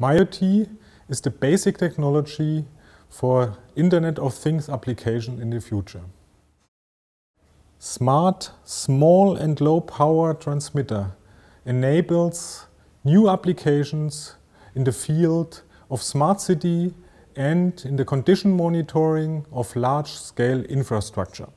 MIOT is the basic technology for Internet of Things application in the future. Smart, small and low power transmitter enables new applications in the field of smart city and in the condition monitoring of large-scale infrastructure.